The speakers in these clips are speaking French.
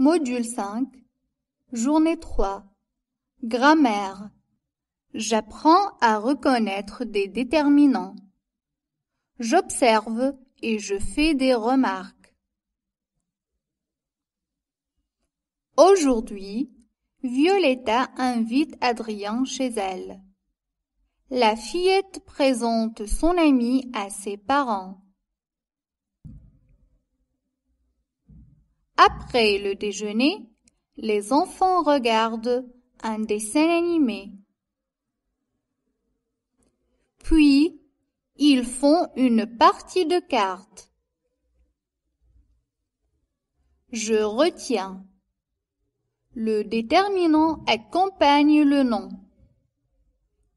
Module 5, journée 3. Grammaire. J'apprends à reconnaître des déterminants. J'observe et je fais des remarques. Aujourd'hui, Violetta invite Adrien chez elle. La fillette présente son ami à ses parents. Après le déjeuner, les enfants regardent un dessin animé. Puis, ils font une partie de cartes. Je retiens. Le déterminant accompagne le nom.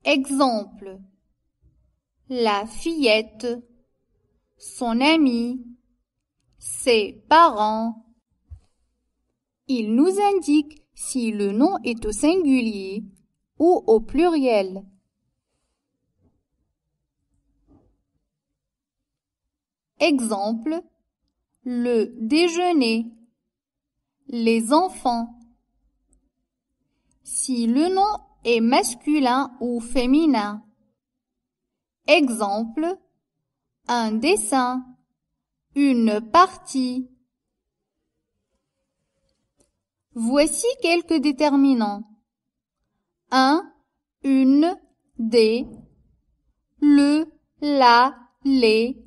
Exemple. La fillette. Son ami. Ses parents il nous indique si le nom est au singulier ou au pluriel. Exemple, le déjeuner, les enfants. Si le nom est masculin ou féminin. Exemple, un dessin, une partie. Voici quelques déterminants. un, une, des, le, la, les,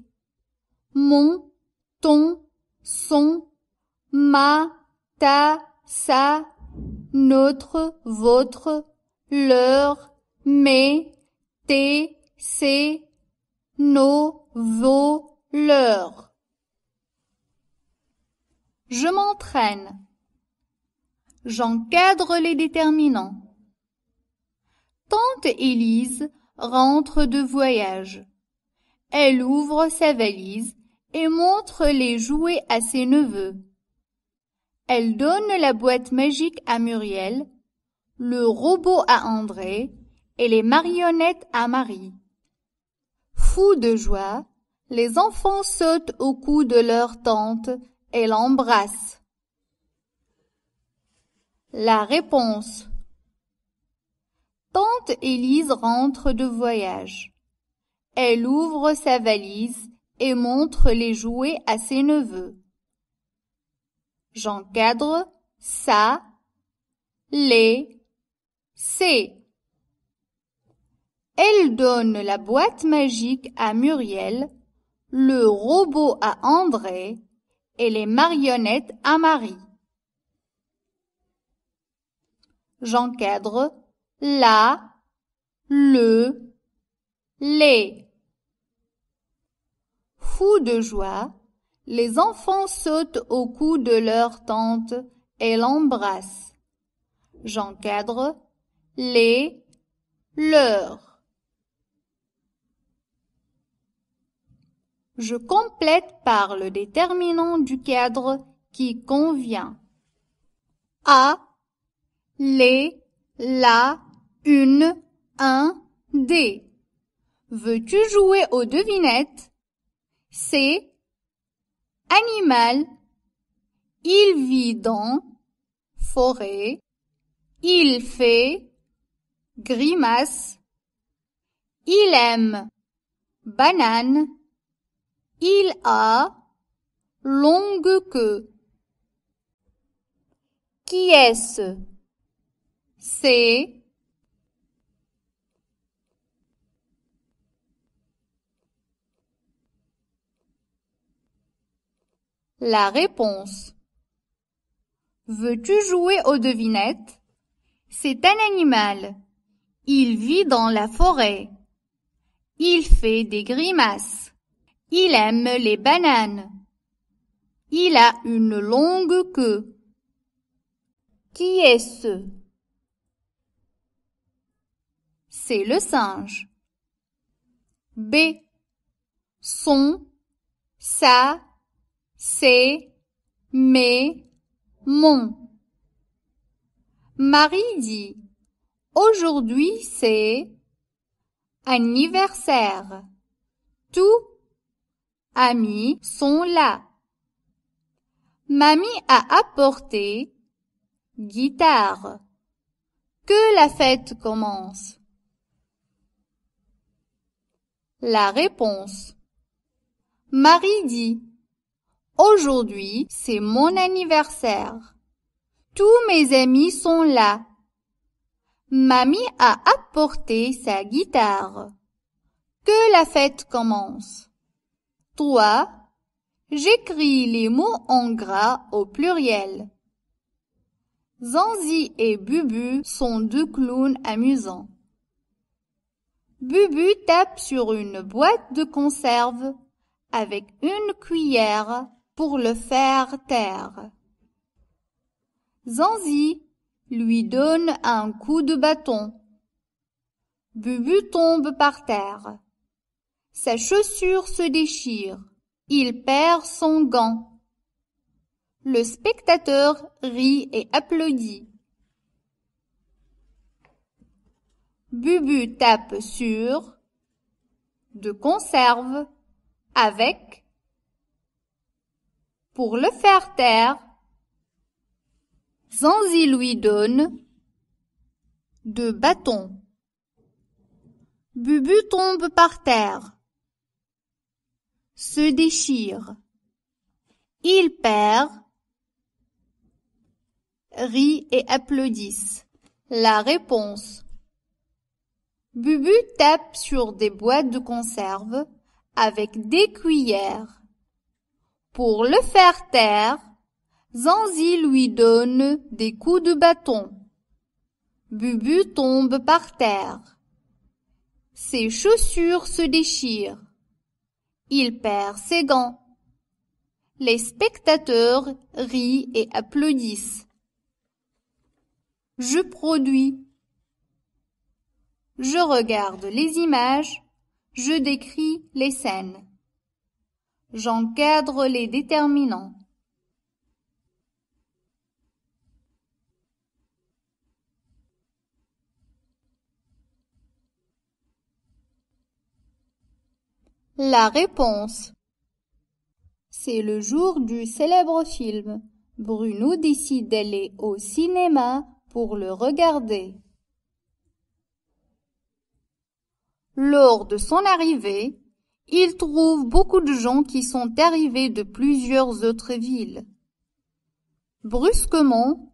mon, ton, son, ma, ta, sa, notre, votre, leur, mes, tes, ses, nos, vos, leurs. Je m'entraîne. J'encadre les déterminants. Tante Élise rentre de voyage. Elle ouvre sa valise et montre les jouets à ses neveux. Elle donne la boîte magique à Muriel, le robot à André et les marionnettes à Marie. Fous de joie, les enfants sautent au cou de leur tante et l'embrassent. La réponse Tante Élise rentre de voyage. Elle ouvre sa valise et montre les jouets à ses neveux. J'encadre ça, les, c'est. Elle donne la boîte magique à Muriel, le robot à André et les marionnettes à Marie. j'encadre la, le, les. Fous de joie, les enfants sautent au cou de leur tante et l'embrassent. J'encadre les, leurs. Je complète par le déterminant du cadre qui convient. A les, la, une, un, des. Veux-tu jouer aux devinettes C'est animal. Il vit dans forêt. Il fait grimace. Il aime banane. Il a longue queue. Qui est-ce c'est La réponse. Veux-tu jouer aux devinettes C'est un animal. Il vit dans la forêt. Il fait des grimaces. Il aime les bananes. Il a une longue queue. Qui est-ce c'est le singe. B. Son, sa, c'est, mais, mon. Marie dit, aujourd'hui c'est anniversaire. Tous amis sont là. Mamie a apporté guitare. Que la fête commence. La réponse Marie dit Aujourd'hui, c'est mon anniversaire. Tous mes amis sont là. Mamie a apporté sa guitare. Que la fête commence. Toi, J'écris les mots en gras au pluriel. Zanzi et Bubu sont deux clowns amusants. Bubu tape sur une boîte de conserve avec une cuillère pour le faire taire. Zanzi lui donne un coup de bâton. Bubu tombe par terre. Sa chaussure se déchire. Il perd son gant. Le spectateur rit et applaudit. Bubu tape sur de conserve avec pour le faire taire. Zanzi lui donne de bâtons. Bubu tombe par terre, se déchire. Il perd, rit et applaudissent. La réponse. Bubu tape sur des boîtes de conserve avec des cuillères. Pour le faire taire, Zanzi lui donne des coups de bâton. Bubu tombe par terre. Ses chaussures se déchirent. Il perd ses gants. Les spectateurs rient et applaudissent. Je produis je regarde les images, je décris les scènes. J'encadre les déterminants. La réponse. C'est le jour du célèbre film. Bruno décide d'aller au cinéma pour le regarder. Lors de son arrivée, il trouve beaucoup de gens qui sont arrivés de plusieurs autres villes. Brusquement,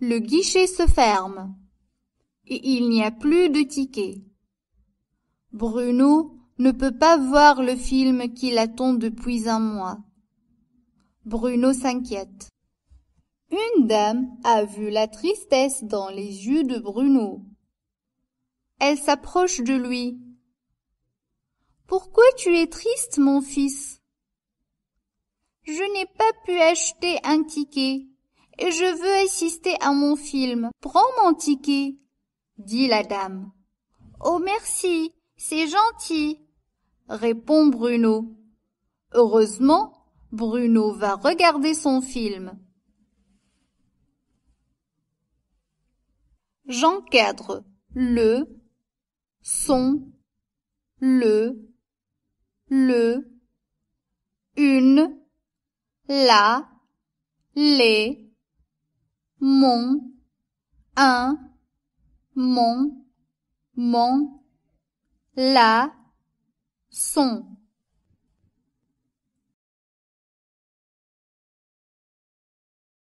le guichet se ferme et il n'y a plus de tickets. Bruno ne peut pas voir le film qu'il attend depuis un mois. Bruno s'inquiète. Une dame a vu la tristesse dans les yeux de Bruno elle s'approche de lui. Pourquoi tu es triste, mon fils? Je n'ai pas pu acheter un ticket et je veux assister à mon film. Prends mon ticket, dit la dame. Oh merci, c'est gentil, répond Bruno. Heureusement, Bruno va regarder son film. J'encadre le SON, le, le, une, la, les, mon, un, mon, mon, la, son.